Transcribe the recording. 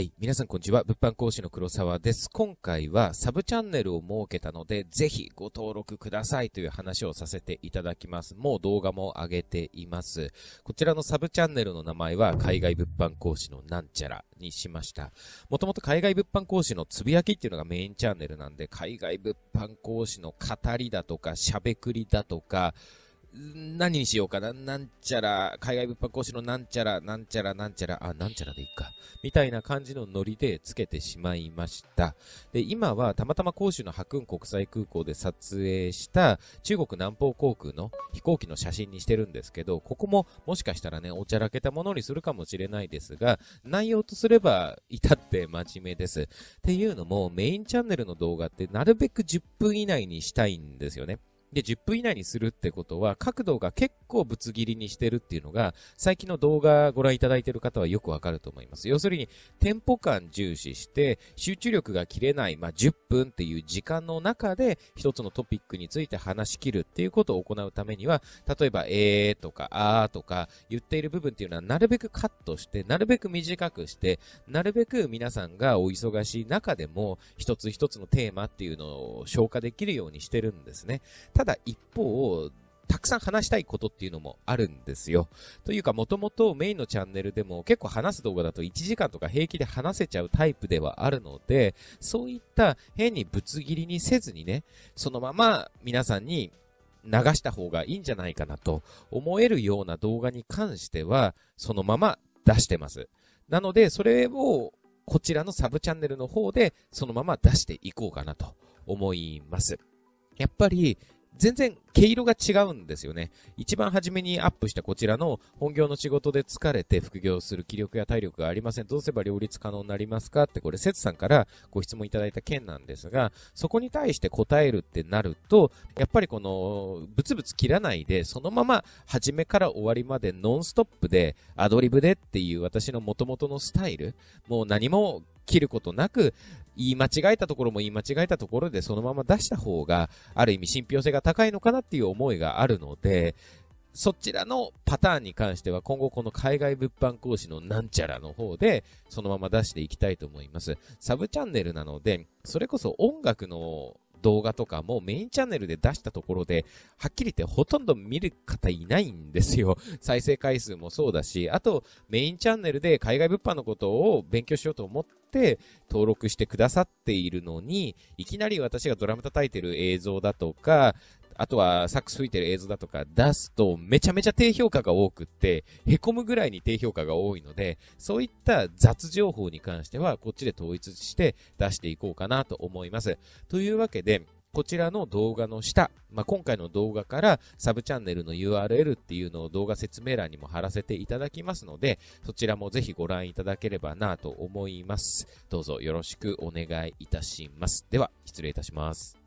はい。皆さんこんにちは。物販講師の黒沢です。今回はサブチャンネルを設けたので、ぜひご登録くださいという話をさせていただきます。もう動画も上げています。こちらのサブチャンネルの名前は、海外物販講師のなんちゃらにしました。もともと海外物販講師のつぶやきっていうのがメインチャンネルなんで、海外物販講師の語りだとか、しゃべくりだとか、何にしようかな。なんちゃら、海外物販講師のなんちゃら、なんちゃら、なんちゃら、あ、なんちゃらでいいか。みたいな感じのノリでつけてしまいました。で、今はたまたま広州の白雲国際空港で撮影した中国南方航空の飛行機の写真にしてるんですけど、ここももしかしたらね、おちゃらけたものにするかもしれないですが、内容とすれば至って真面目です。っていうのも、メインチャンネルの動画ってなるべく10分以内にしたいんですよね。で、10分以内にするってことは、角度が結構ぶつ切りにしてるっていうのが、最近の動画ご覧いただいている方はよくわかると思います。要するに、テンポ感重視して、集中力が切れない、まあ、10分っていう時間の中で、一つのトピックについて話し切るっていうことを行うためには、例えば、えーとか、あーとか、言っている部分っていうのは、なるべくカットして、なるべく短くして、なるべく皆さんがお忙しい中でも、一つ一つのテーマっていうのを消化できるようにしてるんですね。ただ一方、たくさん話したいことっていうのもあるんですよ。というか、もともとメインのチャンネルでも結構話す動画だと1時間とか平気で話せちゃうタイプではあるので、そういった変にぶつ切りにせずにね、そのまま皆さんに流した方がいいんじゃないかなと思えるような動画に関しては、そのまま出してます。なので、それをこちらのサブチャンネルの方でそのまま出していこうかなと思います。やっぱり、全然毛色が違うんですよね。一番初めにアップしたこちらの本業の仕事で疲れて副業する気力や体力がありません。どうすれば両立可能になりますかってこれ、せつさんからご質問いただいた件なんですが、そこに対して答えるってなると、やっぱりこの、ブツブツ切らないで、そのまま初めから終わりまでノンストップで、アドリブでっていう私の元々のスタイル、もう何も切ることなく、言い間違えたところも言い間違えたところでそのまま出した方が、ある意味信憑性が高いのかなっていう思いがあるので、そちらのパターンに関しては今後この海外物販講師のなんちゃらの方でそのまま出していきたいと思います。サブチャンネルなので、それこそ音楽の動画とかもメインチャンネルで出したところで、はっきり言ってほとんど見る方いないんですよ。再生回数もそうだし、あとメインチャンネルで海外物販のことを勉強しようと思って、登録してくださっているのに、いきなり私がドラム叩いてる映像だとか、あとはサックス吹いてる映像だとか出すとめちゃめちゃ低評価が多くって、凹むぐらいに低評価が多いので、そういった雑情報に関してはこっちで統一して出していこうかなと思います。というわけで、こちらの動画の下、まあ、今回の動画からサブチャンネルの URL っていうのを動画説明欄にも貼らせていただきますので、そちらもぜひご覧いただければなと思います。どうぞよろしくお願いいたします。では、失礼いたします。